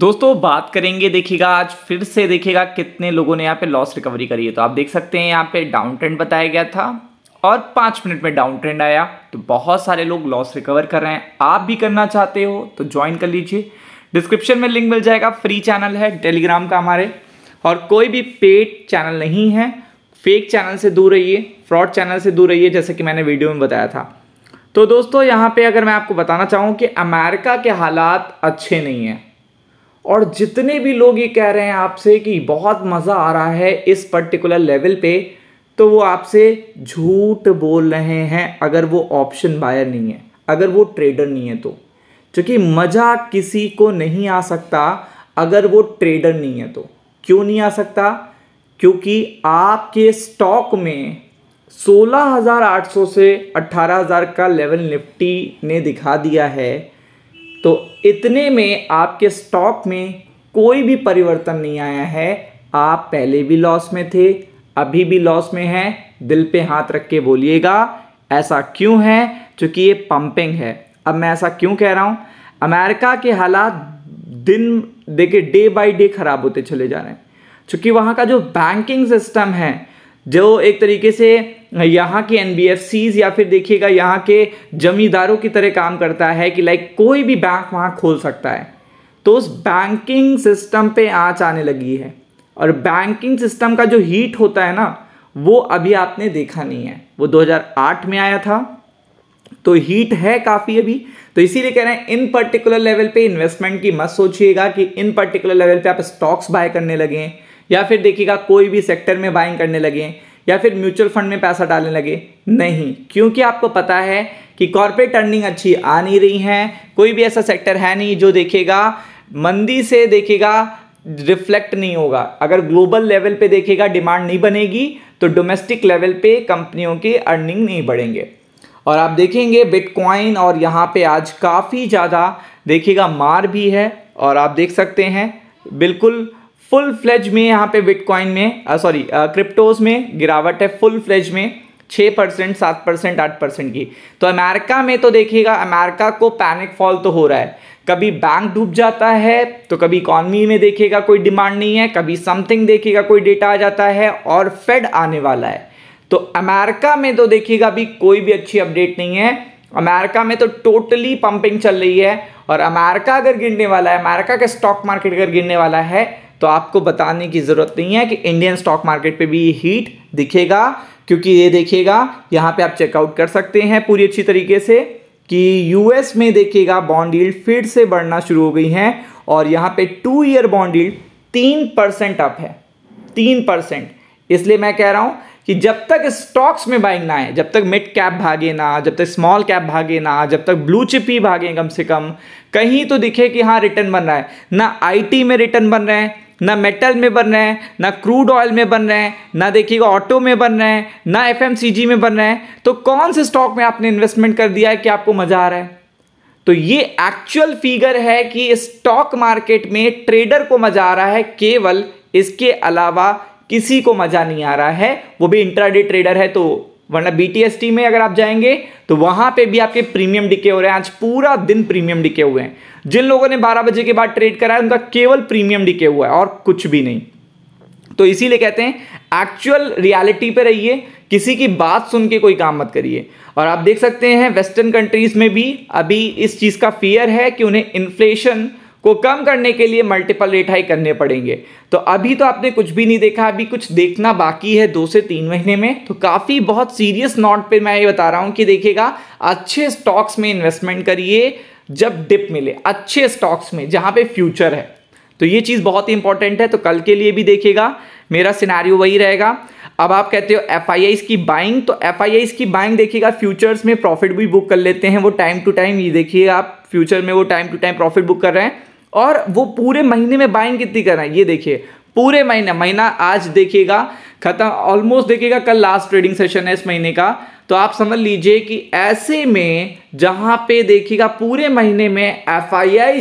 दोस्तों बात करेंगे देखिएगा आज फिर से देखिएगा कितने लोगों ने यहाँ पे लॉस रिकवरी करी है तो आप देख सकते हैं यहाँ पे डाउन ट्रेंड बताया गया था और पाँच मिनट में डाउन ट्रेंड आया तो बहुत सारे लोग लॉस रिकवर कर रहे हैं आप भी करना चाहते हो तो ज्वाइन कर लीजिए डिस्क्रिप्शन में लिंक मिल जाएगा फ्री चैनल है टेलीग्राम का हमारे और कोई भी पेड चैनल नहीं है फेक चैनल से दूर रहिए फ्रॉड चैनल से दूर रहिए जैसे कि मैंने वीडियो में बताया था तो दोस्तों यहाँ पे अगर मैं आपको बताना चाहूँ कि अमेरिका के हालात अच्छे नहीं हैं और जितने भी लोग ये कह रहे हैं आपसे कि बहुत मज़ा आ रहा है इस पर्टिकुलर लेवल पे तो वो आपसे झूठ बोल रहे हैं अगर वो ऑप्शन बायर नहीं है अगर वो ट्रेडर नहीं है तो क्योंकि मज़ा किसी को नहीं आ सकता अगर वो ट्रेडर नहीं है तो क्यों नहीं आ सकता क्योंकि आपके स्टॉक में 16,800 से 18,000 का लेवल निफ्टी ने दिखा दिया है तो इतने में आपके स्टॉक में कोई भी परिवर्तन नहीं आया है आप पहले भी लॉस में थे अभी भी लॉस में हैं दिल पे हाथ रख के बोलिएगा ऐसा क्यों है क्योंकि ये पंपिंग है अब मैं ऐसा क्यों कह रहा हूँ अमेरिका के हालात दिन देखिए डे बाई डे ख़राब होते चले जा रहे हैं क्योंकि वहाँ का जो बैंकिंग सिस्टम है जो एक तरीके से यहाँ के एन या फिर देखिएगा यहाँ के जमींदारों की तरह काम करता है कि लाइक कोई भी बैंक वहाँ खोल सकता है तो उस बैंकिंग सिस्टम पे आँच आने लगी है और बैंकिंग सिस्टम का जो हीट होता है ना वो अभी आपने देखा नहीं है वो 2008 में आया था तो हीट है काफ़ी अभी तो इसीलिए कह रहे हैं इन पर्टिकुलर लेवल पे इन्वेस्टमेंट की मत सोचिएगा कि इन पर्टिकुलर लेवल पे आप स्टॉक्स बाय करने लगें या फिर देखिएगा कोई भी सेक्टर में बाइंग करने लगे या फिर म्यूचुअल फंड में पैसा डालने लगे नहीं क्योंकि आपको पता है कि कॉरपोरेट अर्निंग अच्छी आ नहीं रही है कोई भी ऐसा सेक्टर है नहीं जो देखेगा मंदी से देखेगा रिफ्लेक्ट नहीं होगा अगर ग्लोबल लेवल पे देखेगा डिमांड नहीं बनेगी तो डोमेस्टिक लेवल पे कंपनियों के अर्निंग नहीं बढ़ेंगे और आप देखेंगे बिटकॉइन और यहाँ पे आज काफ़ी ज़्यादा देखिएगा मार भी है और आप देख सकते हैं बिल्कुल फुल फ्लेज में यहाँ पे बिटकॉइन में सॉरी क्रिप्टोज में गिरावट है फुल फ्लेज में छः परसेंट सात परसेंट आठ परसेंट की तो अमेरिका में तो देखिएगा अमेरिका को पैनिक फॉल तो हो रहा है कभी बैंक डूब जाता है तो कभी इकॉनमी में देखिएगा कोई डिमांड नहीं है कभी समथिंग देखिएगा कोई डेटा आ जाता है और फेड आने वाला है तो अमेरिका में तो देखिएगा अभी कोई भी अच्छी अपडेट नहीं है अमेरिका में तो टोटली पंपिंग चल रही है और अमेरिका अगर गिरने वाला है अमेरिका का स्टॉक मार्केट अगर गिरने वाला है तो आपको बताने की ज़रूरत नहीं है कि इंडियन स्टॉक मार्केट पे भी ये हीट दिखेगा क्योंकि ये देखिएगा यहाँ पे आप चेकआउट कर सकते हैं पूरी अच्छी तरीके से कि यूएस में देखिएगा बॉन्ड फिर से बढ़ना शुरू हो गई हैं और यहाँ पे टू ईयर बॉन्ड तीन परसेंट अप है तीन परसेंट इसलिए मैं कह रहा हूँ कि जब तक स्टॉक्स में बाइंग ना आए जब तक मिड कैप भागे ना जब तक स्मॉल कैप भागे ना जब तक ब्लू चिप ही भागे कम से कम कहीं तो दिखे कि हाँ रिटर्न बन रहा है ना आईटी में रिटर्न बन रहे हैं ना मेटल में बन रहे हैं ना क्रूड ऑयल में बन रहे हैं ना देखिएगा ऑटो में बन रहे हैं ना एफ में बन रहे हैं तो कौन से स्टॉक में आपने इन्वेस्टमेंट कर दिया है कि आपको मज़ा आ रहा है तो ये एक्चुअल फिगर है कि स्टॉक मार्केट में ट्रेडर को मज़ा आ रहा है केवल इसके अलावा किसी को मज़ा नहीं आ रहा है वो भी इंट्राडे ट्रेडर है तो वरना टी में अगर आप जाएंगे तो वहां पे भी आपके प्रीमियम डिके हो रहे हैं आज पूरा दिन प्रीमियम डिके हुए हैं जिन लोगों ने 12 बजे के बाद ट्रेड करा है उनका केवल प्रीमियम डिके हुआ है और कुछ भी नहीं तो इसीलिए कहते हैं एक्चुअल रियलिटी पे रहिए किसी की बात सुन के कोई काम मत करिए और आप देख सकते हैं वेस्टर्न कंट्रीज में भी अभी इस चीज़ का फियर है कि उन्हें इन्फ्लेशन को कम करने के लिए मल्टीपल रेट हाई करने पड़ेंगे तो अभी तो आपने कुछ भी नहीं देखा अभी कुछ देखना बाकी है दो से तीन महीने में तो काफ़ी बहुत सीरियस नोट पे मैं ये बता रहा हूँ कि देखिएगा अच्छे स्टॉक्स में इन्वेस्टमेंट करिए जब डिप मिले अच्छे स्टॉक्स में जहाँ पे फ्यूचर है तो ये चीज़ बहुत ही इंपॉर्टेंट है तो कल के लिए भी देखिएगा मेरा सिनारियो वही रहेगा अब आप कहते हो एफ की बाइंग तो एफ की बाइंग देखिएगा फ्यूचर्स में प्रॉफिट भी बुक कर लेते हैं वो टाइम टू टाइम ये देखिए आप फ्यूचर में वो time to time profit book कर रहे हैं और वो पूरे महीने में बाइंग कितनी कर है ये देखिए पूरे महीने महीना आज देखिएगा खत्म ऑलमोस्ट देखिएगा कल लास्ट ट्रेडिंग सेशन है इस महीने का तो आप समझ लीजिए कि ऐसे में जहां पे देखिएगा पूरे महीने में एफ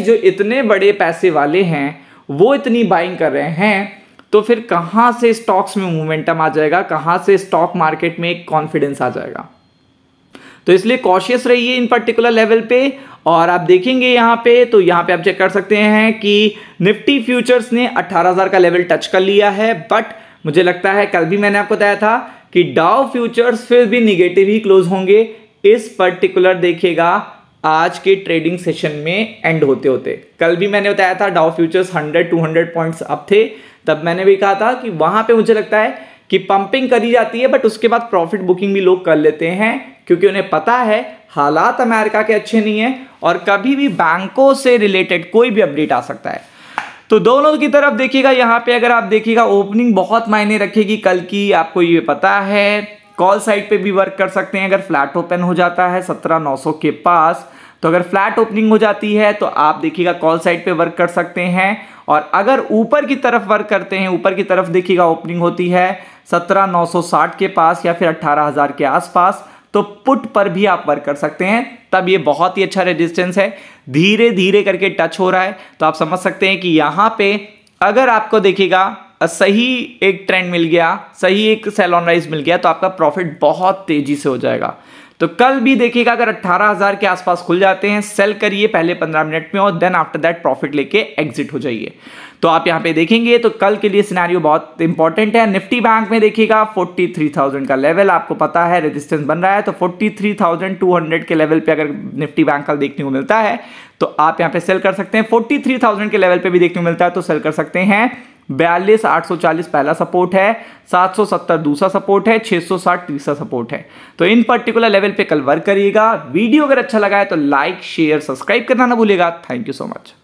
जो इतने बड़े पैसे वाले हैं वो इतनी बाइंग कर रहे हैं तो फिर कहां से स्टॉक्स में मोमेंटम आ जाएगा कहां से स्टॉक मार्केट में एक कॉन्फिडेंस आ जाएगा तो इसलिए कॉशियस रहिए इन पर्टिकुलर लेवल पे और आप देखेंगे यहाँ पे तो यहाँ पे आप चेक कर सकते हैं कि निफ्टी फ्यूचर्स ने 18,000 का लेवल टच कर लिया है बट मुझे लगता है कल भी मैंने आपको बताया था कि डाउ फ्यूचर्स फिर भी निगेटिव ही क्लोज होंगे इस पर्टिकुलर देखिएगा आज के ट्रेडिंग सेशन में एंड होते होते कल भी मैंने बताया था डाउ फ्यूचर्स 100 200 पॉइंट्स अप थे तब मैंने भी कहा था कि वहां पे मुझे लगता है कि पंपिंग करी जाती है बट उसके बाद प्रॉफिट बुकिंग भी लोग कर लेते हैं क्योंकि उन्हें पता है हालात अमेरिका के अच्छे नहीं है और कभी भी बैंकों से रिलेटेड कोई भी अपडेट आ सकता है तो दोनों की तरफ देखिएगा यहाँ पे अगर आप देखिएगा ओपनिंग बहुत मायने रखेगी कल की आपको ये पता है कॉल साइड पे भी वर्क कर सकते हैं अगर फ्लैट ओपन हो जाता है सत्रह नौ सौ के पास तो अगर फ्लैट ओपनिंग हो जाती है तो आप देखिएगा कॉल साइड पे वर्क कर सकते हैं और अगर ऊपर की तरफ वर्क करते हैं ऊपर की तरफ देखिएगा ओपनिंग होती है साठ के पास या फिर हजार के आसपास तो पुट पर भी आप वर्क कर सकते हैं तब ये बहुत ही अच्छा रेजिस्टेंस है धीरे धीरे करके टच हो रहा है तो आप समझ सकते हैं कि यहाँ पे अगर आपको देखिएगा सही एक ट्रेंड मिल गया सही एक सेलोनराइज मिल गया तो आपका प्रॉफिट बहुत तेज़ी से हो जाएगा तो कल भी देखिएगा अगर 18,000 के आसपास खुल जाते हैं सेल करिए पहले 15 मिनट में और देन आफ्टर दैट प्रॉफिट लेके एग्जिट हो जाइए तो आप यहां पे देखेंगे तो कल के लिए सिनेरियो बहुत इंपॉर्टेंट है निफ्टी बैंक में देखिएगा 43,000 का लेवल आपको पता है रेजिस्टेंस बन रहा है तो 43,200 के लेवल पे अगर निफ्टी बैंक कल देखने को मिलता है तो आप यहां पे सेल कर सकते हैं 43,000 के लेवल पे भी देखने को मिलता है तो सेल कर सकते हैं बयालीस आठ सौ चालीस पहला सपोर्ट है सात सौ सत्तर दूसरा सपोर्ट है 660 सौ साठ तीसरा सपोर्ट है तो इन पर्टिकुलर लेवल पे कल वर्क करिएगा वीडियो अगर अच्छा लगा है तो लाइक शेयर सब्सक्राइब करना ना भूलेगा थैंक यू सो मच